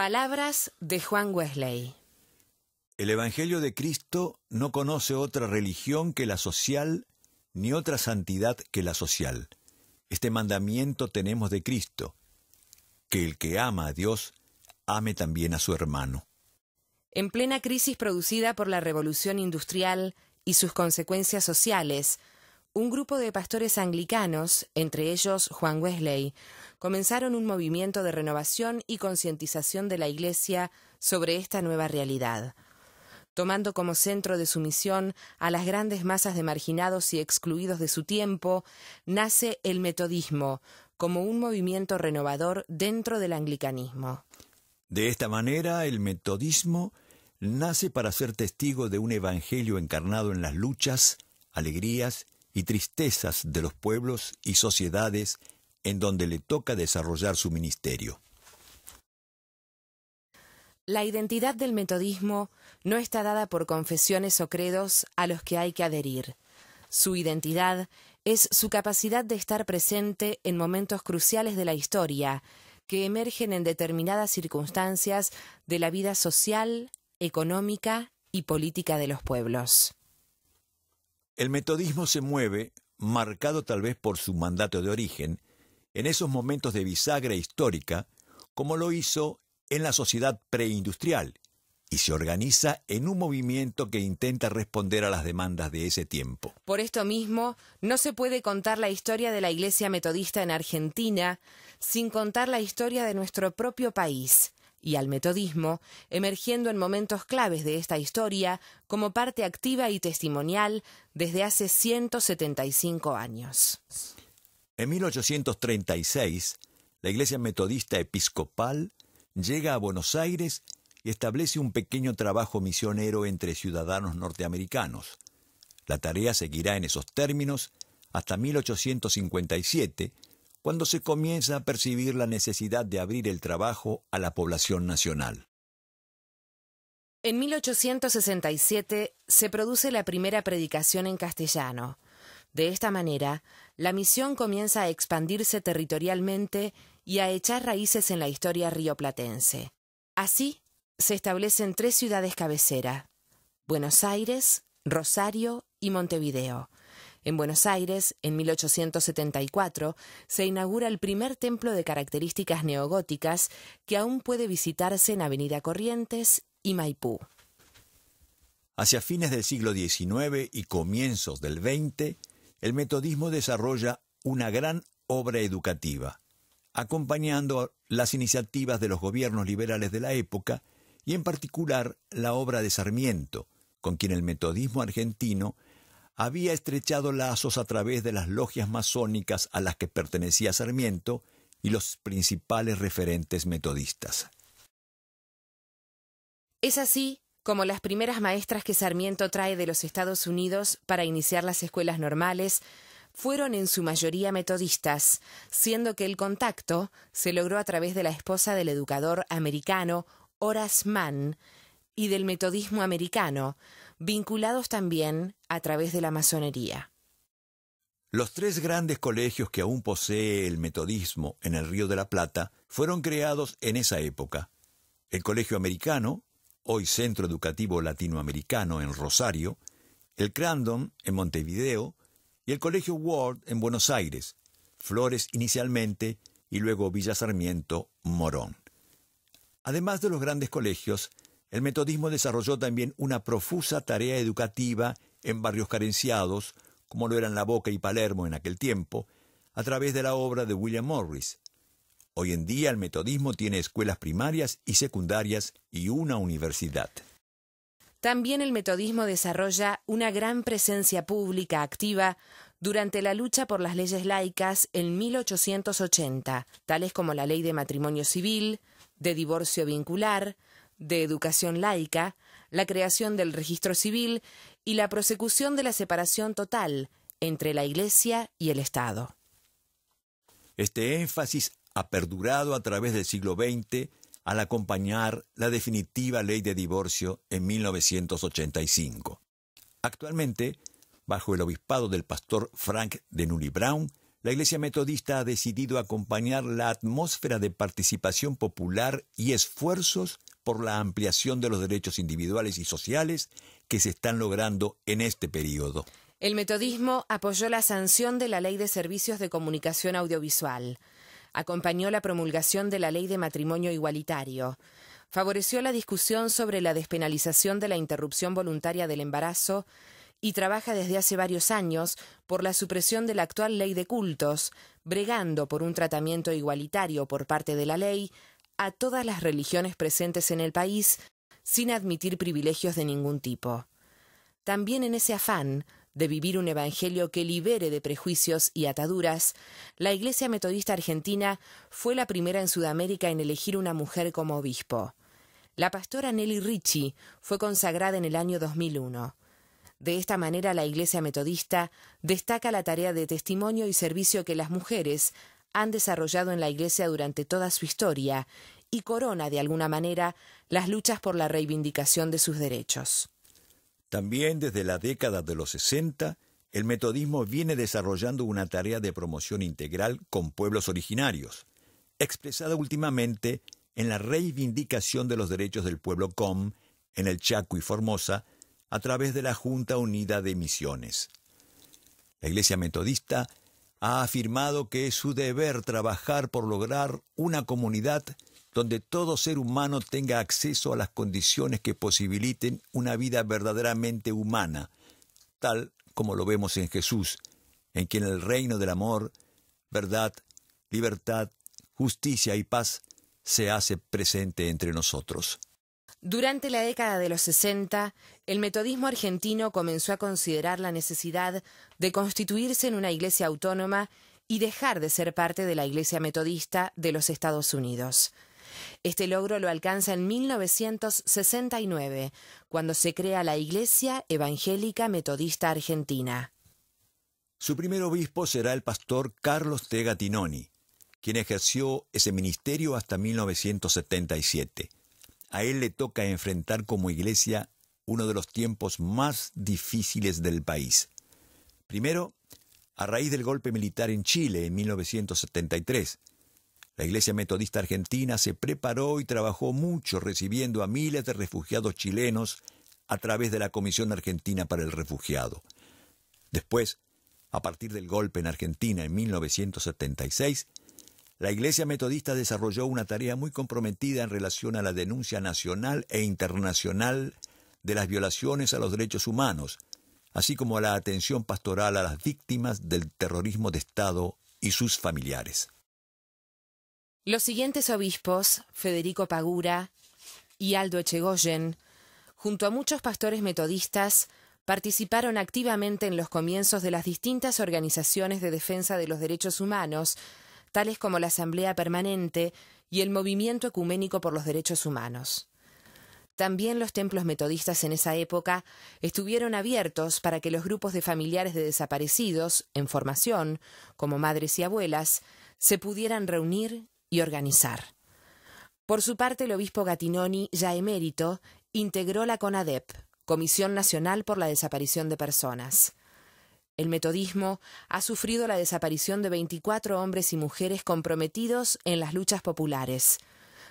Palabras de Juan Wesley. El Evangelio de Cristo no conoce otra religión que la social, ni otra santidad que la social. Este mandamiento tenemos de Cristo, que el que ama a Dios, ame también a su hermano. En plena crisis producida por la revolución industrial y sus consecuencias sociales, un grupo de pastores anglicanos, entre ellos Juan Wesley, comenzaron un movimiento de renovación y concientización de la Iglesia sobre esta nueva realidad, tomando como centro de su misión a las grandes masas de marginados y excluidos de su tiempo, nace el metodismo como un movimiento renovador dentro del anglicanismo. De esta manera, el metodismo nace para ser testigo de un evangelio encarnado en las luchas, alegrías y tristezas de los pueblos y sociedades en donde le toca desarrollar su ministerio. La identidad del metodismo no está dada por confesiones o credos a los que hay que adherir. Su identidad es su capacidad de estar presente en momentos cruciales de la historia, que emergen en determinadas circunstancias de la vida social, económica y política de los pueblos. El metodismo se mueve, marcado tal vez por su mandato de origen, en esos momentos de bisagra histórica, como lo hizo en la sociedad preindustrial, y se organiza en un movimiento que intenta responder a las demandas de ese tiempo. Por esto mismo, no se puede contar la historia de la Iglesia Metodista en Argentina sin contar la historia de nuestro propio país y al metodismo, emergiendo en momentos claves de esta historia como parte activa y testimonial desde hace 175 años. En 1836, la Iglesia Metodista Episcopal llega a Buenos Aires y establece un pequeño trabajo misionero entre ciudadanos norteamericanos. La tarea seguirá en esos términos hasta 1857, cuando se comienza a percibir la necesidad de abrir el trabajo a la población nacional. En 1867 se produce la primera predicación en castellano. De esta manera, la misión comienza a expandirse territorialmente y a echar raíces en la historia rioplatense. Así, se establecen tres ciudades cabecera, Buenos Aires, Rosario y Montevideo, en Buenos Aires, en 1874, se inaugura el primer templo de características neogóticas que aún puede visitarse en Avenida Corrientes y Maipú. Hacia fines del siglo XIX y comienzos del XX, el metodismo desarrolla una gran obra educativa, acompañando las iniciativas de los gobiernos liberales de la época y en particular la obra de Sarmiento, con quien el metodismo argentino había estrechado lazos a través de las logias masónicas a las que pertenecía Sarmiento y los principales referentes metodistas. Es así como las primeras maestras que Sarmiento trae de los Estados Unidos para iniciar las escuelas normales fueron en su mayoría metodistas, siendo que el contacto se logró a través de la esposa del educador americano Horace Mann y del metodismo americano, vinculados también a través de la masonería. Los tres grandes colegios que aún posee el metodismo en el Río de la Plata fueron creados en esa época. El Colegio Americano, hoy Centro Educativo Latinoamericano en Rosario, el Crandon en Montevideo y el Colegio Ward en Buenos Aires, Flores inicialmente y luego Villa Sarmiento, Morón. Además de los grandes colegios, el metodismo desarrolló también una profusa tarea educativa en barrios carenciados, como lo eran La Boca y Palermo en aquel tiempo, a través de la obra de William Morris. Hoy en día el metodismo tiene escuelas primarias y secundarias y una universidad. También el metodismo desarrolla una gran presencia pública activa durante la lucha por las leyes laicas en 1880, tales como la ley de matrimonio civil, de divorcio vincular, de educación laica, la creación del registro civil y la prosecución de la separación total entre la Iglesia y el Estado. Este énfasis ha perdurado a través del siglo XX al acompañar la definitiva ley de divorcio en 1985. Actualmente, bajo el obispado del pastor Frank de Nully Brown, la Iglesia Metodista ha decidido acompañar la atmósfera de participación popular y esfuerzos por la ampliación de los derechos individuales y sociales que se están logrando en este periodo. El metodismo apoyó la sanción de la Ley de Servicios de Comunicación Audiovisual, acompañó la promulgación de la Ley de Matrimonio Igualitario, favoreció la discusión sobre la despenalización de la interrupción voluntaria del embarazo y trabaja desde hace varios años por la supresión de la actual ley de cultos, bregando por un tratamiento igualitario por parte de la ley a todas las religiones presentes en el país sin admitir privilegios de ningún tipo. También en ese afán de vivir un evangelio que libere de prejuicios y ataduras, la Iglesia Metodista Argentina fue la primera en Sudamérica en elegir una mujer como obispo. La pastora Nelly Ricci fue consagrada en el año 2001. De esta manera la Iglesia Metodista destaca la tarea de testimonio y servicio que las mujeres han desarrollado en la Iglesia durante toda su historia y corona de alguna manera las luchas por la reivindicación de sus derechos. También desde la década de los 60, el metodismo viene desarrollando una tarea de promoción integral con pueblos originarios, expresada últimamente en la reivindicación de los derechos del pueblo com en el Chaco y Formosa a través de la Junta Unida de Misiones. La Iglesia Metodista ha afirmado que es su deber trabajar por lograr una comunidad donde todo ser humano tenga acceso a las condiciones que posibiliten una vida verdaderamente humana, tal como lo vemos en Jesús, en quien el reino del amor, verdad, libertad, justicia y paz se hace presente entre nosotros. Durante la década de los 60, el metodismo argentino comenzó a considerar la necesidad de constituirse en una iglesia autónoma y dejar de ser parte de la iglesia metodista de los Estados Unidos. Este logro lo alcanza en 1969, cuando se crea la Iglesia Evangélica Metodista Argentina. Su primer obispo será el pastor Carlos T. Gatinoni, quien ejerció ese ministerio hasta 1977 a él le toca enfrentar como iglesia uno de los tiempos más difíciles del país. Primero, a raíz del golpe militar en Chile en 1973. La Iglesia Metodista Argentina se preparó y trabajó mucho recibiendo a miles de refugiados chilenos a través de la Comisión Argentina para el Refugiado. Después, a partir del golpe en Argentina en 1976, la Iglesia Metodista desarrolló una tarea muy comprometida en relación a la denuncia nacional e internacional de las violaciones a los derechos humanos, así como a la atención pastoral a las víctimas del terrorismo de Estado y sus familiares. Los siguientes obispos, Federico Pagura y Aldo Echegoyen, junto a muchos pastores metodistas, participaron activamente en los comienzos de las distintas organizaciones de defensa de los derechos humanos tales como la Asamblea Permanente y el Movimiento Ecuménico por los Derechos Humanos. También los templos metodistas en esa época estuvieron abiertos para que los grupos de familiares de desaparecidos, en formación, como madres y abuelas, se pudieran reunir y organizar. Por su parte, el obispo Gatinoni, ya emérito, integró la CONADEP, Comisión Nacional por la Desaparición de Personas. El metodismo ha sufrido la desaparición de 24 hombres y mujeres comprometidos en las luchas populares,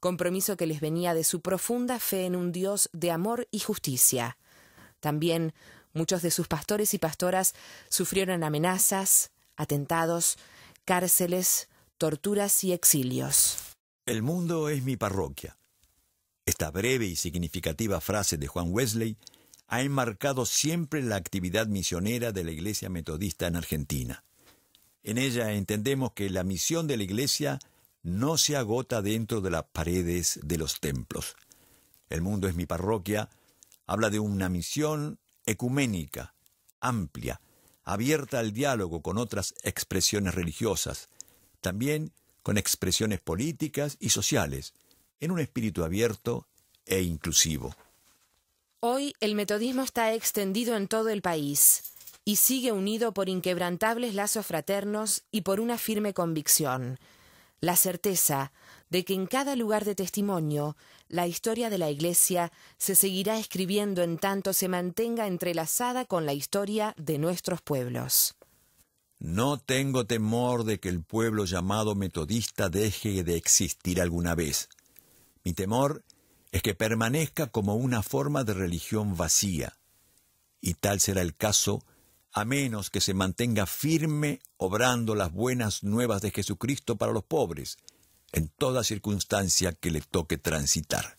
compromiso que les venía de su profunda fe en un Dios de amor y justicia. También muchos de sus pastores y pastoras sufrieron amenazas, atentados, cárceles, torturas y exilios. El mundo es mi parroquia. Esta breve y significativa frase de Juan Wesley ha enmarcado siempre la actividad misionera de la Iglesia Metodista en Argentina. En ella entendemos que la misión de la Iglesia no se agota dentro de las paredes de los templos. El mundo es mi parroquia habla de una misión ecuménica, amplia, abierta al diálogo con otras expresiones religiosas, también con expresiones políticas y sociales, en un espíritu abierto e inclusivo. Hoy el metodismo está extendido en todo el país y sigue unido por inquebrantables lazos fraternos y por una firme convicción, la certeza de que en cada lugar de testimonio la historia de la Iglesia se seguirá escribiendo en tanto se mantenga entrelazada con la historia de nuestros pueblos. No tengo temor de que el pueblo llamado metodista deje de existir alguna vez. Mi temor es que permanezca como una forma de religión vacía, y tal será el caso a menos que se mantenga firme obrando las buenas nuevas de Jesucristo para los pobres, en toda circunstancia que le toque transitar.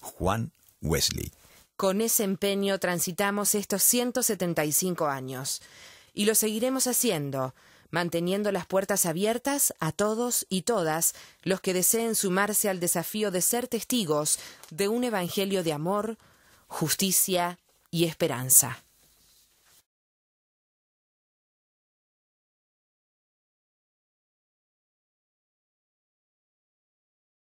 Juan Wesley. Con ese empeño transitamos estos 175 años, y lo seguiremos haciendo, manteniendo las puertas abiertas a todos y todas los que deseen sumarse al desafío de ser testigos de un Evangelio de amor, justicia y esperanza.